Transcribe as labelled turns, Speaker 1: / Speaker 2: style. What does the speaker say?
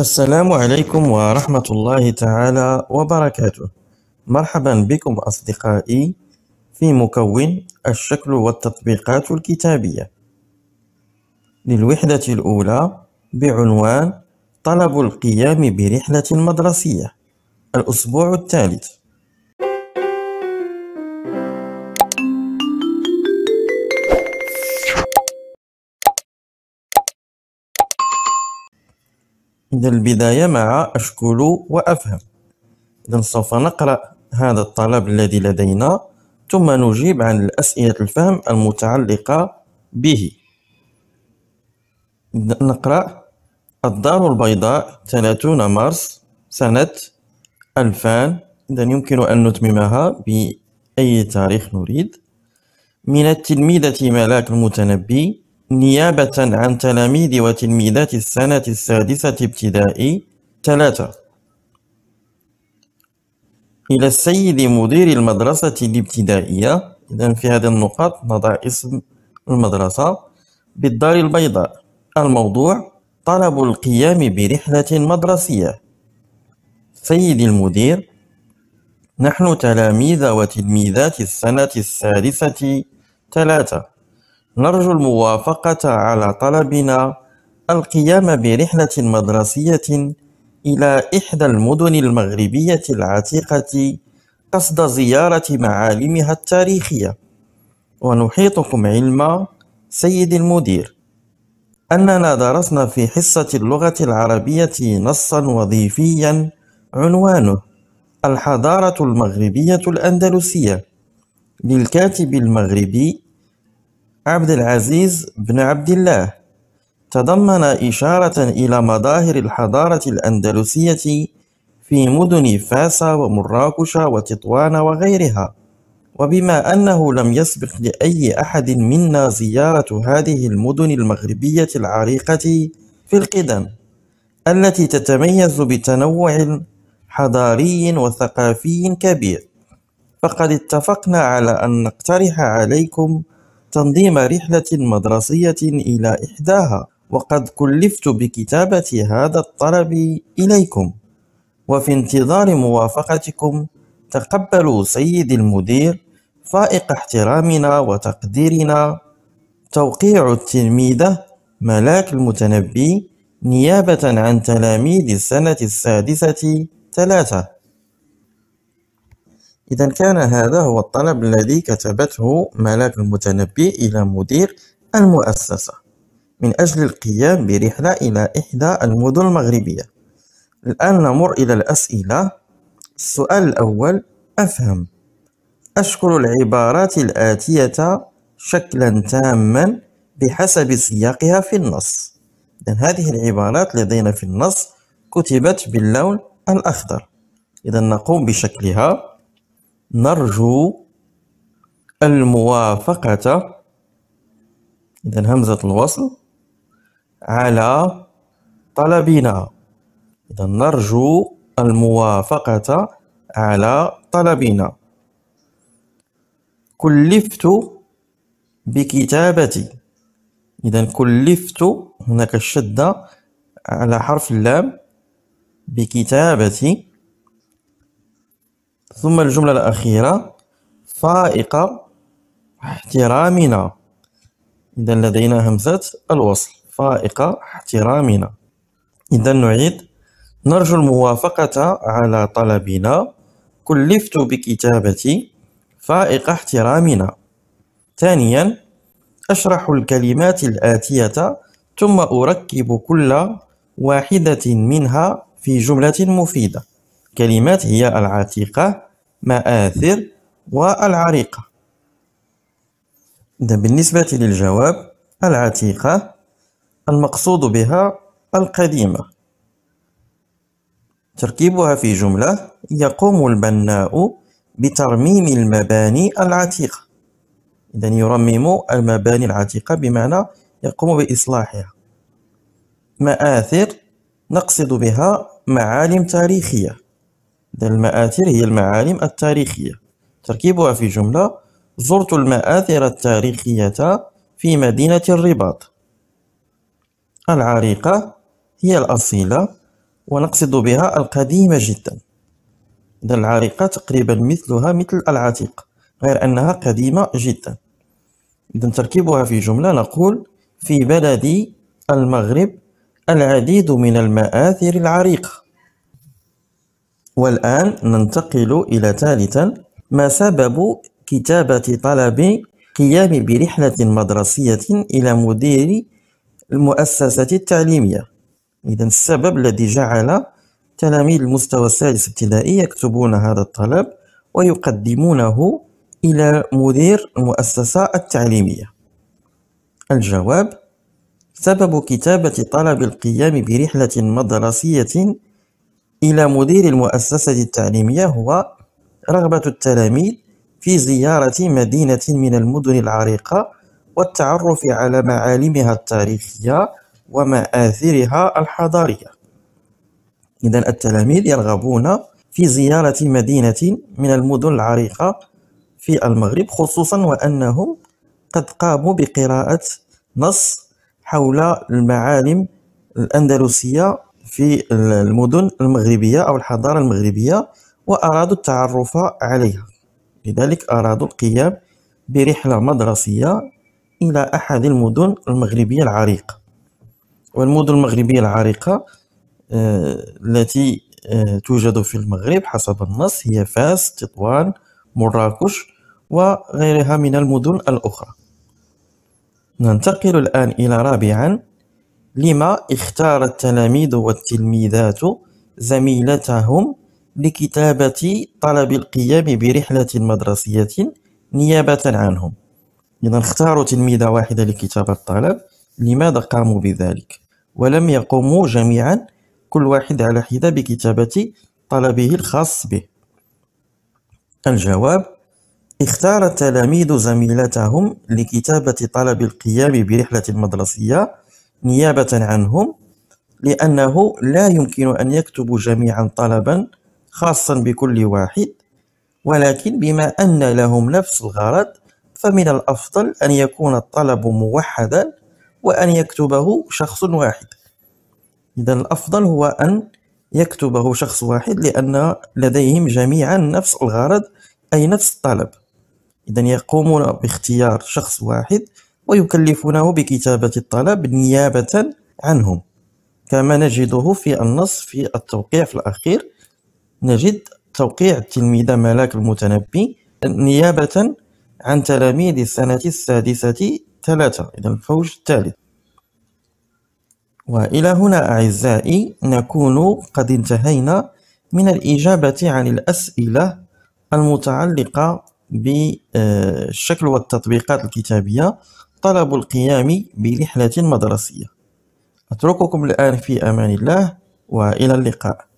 Speaker 1: السلام عليكم ورحمة الله تعالى وبركاته مرحبا بكم أصدقائي في مكون الشكل والتطبيقات الكتابية للوحدة الأولى بعنوان طلب القيام برحلة مدرسية الأسبوع الثالث إذا البداية مع أشكل وأفهم إذا سوف نقرأ هذا الطلب الذي لدينا ثم نجيب عن الأسئلة الفهم المتعلقة به نقرأ الدار البيضاء 30 مارس سنة 2000 إذا يمكن أن نتممها بأي تاريخ نريد من التلميذة ملاك المتنبي نيابة عن تلاميذ وتلميذات السنة السادسة ابتدائي ثلاثة إلى السيد مدير المدرسة الابتدائية إذا في هذه النقاط نضع اسم المدرسة بالدار البيضاء الموضوع طلب القيام برحلة مدرسية سيد المدير نحن تلاميذ وتلميذات السنة السادسة ثلاثة نرجو الموافقة على طلبنا القيام برحلة مدرسية إلى إحدى المدن المغربية العتيقة قصد زيارة معالمها التاريخية ونحيطكم علما سيد المدير أننا درسنا في حصة اللغة العربية نصا وظيفيا عنوانه الحضارة المغربية الأندلسية للكاتب المغربي عبد العزيز بن عبد الله تضمن إشارة إلى مظاهر الحضارة الأندلسية في مدن فاس ومراكش وتطوان وغيرها وبما أنه لم يسبق لأي أحد منا زيارة هذه المدن المغربية العريقة في القدم التي تتميز بتنوع حضاري وثقافي كبير فقد اتفقنا على أن نقترح عليكم تنظيم رحلة مدرسية إلى إحداها وقد كلفت بكتابة هذا الطلب إليكم وفي انتظار موافقتكم تقبلوا سيد المدير فائق احترامنا وتقديرنا توقيع التلميذة ملاك المتنبي نيابة عن تلاميذ السنة السادسة ثلاثة إذا كان هذا هو الطلب الذي كتبته ملاك المتنبي إلى مدير المؤسسة من أجل القيام برحلة إلى إحدى المدن المغربية الآن نمر إلى الأسئلة السؤال الأول أفهم أشكل العبارات الآتية شكلا تاما بحسب سياقها في النص إذن هذه العبارات لدينا في النص كتبت باللون الأخضر إذا نقوم بشكلها نرجو الموافقة إذا همزة الوصل على طلبنا إذا نرجو الموافقة على طلبنا كلفت بكتابتي إذا كلفت هناك الشدة على حرف اللام بكتابتي ثم الجملة الأخيرة فائق احترامنا إذا لدينا همزة الوصل فائق احترامنا إذا نعيد نرجو الموافقة على طلبنا كلفت بكتابة فائق احترامنا ثانيا أشرح الكلمات الآتية ثم أركب كل واحدة منها في جملة مفيدة كلمات هي العتيقة مآثر والعريقة ده بالنسبة للجواب العتيقة المقصود بها القديمة تركيبها في جملة يقوم البناء بترميم المباني العتيقة إذا يرمم المباني العتيقة بمعنى يقوم بإصلاحها مآثر نقصد بها معالم تاريخية المآثر هي المعالم التاريخية تركيبها في جملة زرت المآثر التاريخية في مدينة الرباط العريقة هي الأصيلة ونقصد بها القديمة جدا إذا العريقة تقريبا مثلها مثل العتيق غير أنها قديمة جدا إذا تركيبها في جملة نقول في بلدي المغرب العديد من المآثر العريقة والآن ننتقل إلى ثالثا ما سبب كتابة طلب قيام برحلة مدرسية إلى مدير المؤسسة التعليمية إذا السبب الذي جعل تلاميذ المستوى السادس ابتدائي يكتبون هذا الطلب ويقدمونه إلى مدير المؤسسة التعليمية الجواب سبب كتابة طلب القيام برحلة مدرسية إلى مدير المؤسسة التعليمية هو رغبة التلاميذ في زيارة مدينة من المدن العريقة والتعرف على معالمها التاريخية ومآثرها الحضارية إذا التلاميذ يرغبون في زيارة مدينة من المدن العريقة في المغرب خصوصا وأنهم قد قاموا بقراءة نص حول المعالم الأندلسية في المدن المغربية أو الحضارة المغربية وأرادوا التعرف عليها لذلك أرادوا القيام برحلة مدرسية إلى أحد المدن المغربية العريقة والمدن المغربية العريقة آه، التي آه، توجد في المغرب حسب النص هي فاس تطوان مراكش وغيرها من المدن الأخرى ننتقل الآن إلى رابعا لم اختار التلاميذ والتلميذات زميلتهم لكتابة طلب القيام برحلة مدرسية نيابة عنهم إذا اختاروا تلميذة واحدة لكتابة الطلب لماذا قاموا بذلك ولم يقوموا جميعا كل واحد على حدة بكتابة طلبه الخاص به الجواب اختار التلاميذ زميلتهم لكتابة طلب القيام برحلة مدرسية نيابة عنهم لأنه لا يمكن أن يكتبوا جميعا طلبا خاصا بكل واحد ولكن بما أن لهم نفس الغرض فمن الأفضل أن يكون الطلب موحدا وأن يكتبه شخص واحد إذا الأفضل هو أن يكتبه شخص واحد لأن لديهم جميعا نفس الغرض أي نفس الطلب إذا يقومون باختيار شخص واحد ويكلفونه بكتابة الطلب نيابة عنهم كما نجده في النص في التوقيع في الأخير نجد توقيع التلميذ ملاك المتنبي نيابة عن تلاميذ السنة السادسة ثلاثة إذا الفوج الثالث وإلى هنا أعزائي نكون قد انتهينا من الإجابة عن الأسئلة المتعلقة بالشكل والتطبيقات الكتابية طلب القيام برحلة مدرسية أترككم الآن في أمان الله وإلى اللقاء